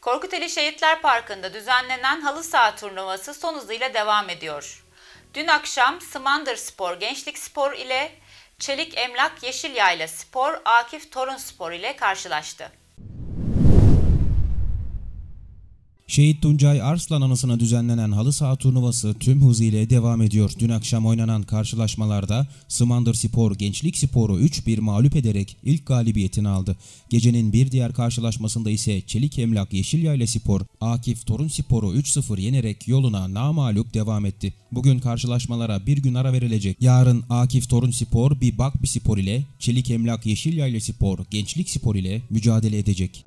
Korkuteli Şehitler Parkı'nda düzenlenen halı saha turnuvası son hızıyla devam ediyor. Dün akşam Sımandır Spor Gençlik Spor ile Çelik Emlak Yeşil Yayla Spor Akif Torun Spor ile karşılaştı. Şehit Tuncay Arslan anısına düzenlenen halı saha turnuvası tüm hızıyla devam ediyor. Dün akşam oynanan karşılaşmalarda Smandır Spor Gençlik Spor'u 3-1 mağlup ederek ilk galibiyetini aldı. Gecenin bir diğer karşılaşmasında ise Çelik Emlak Yeşilyayla Spor, Akif Torun Spor'u 3-0 yenerek yoluna namalup devam etti. Bugün karşılaşmalara bir gün ara verilecek. Yarın Akif Torun Spor, Bir Bakbi Spor ile, Çelik Emlak Yeşilyayla Spor, Gençlik Spor ile mücadele edecek.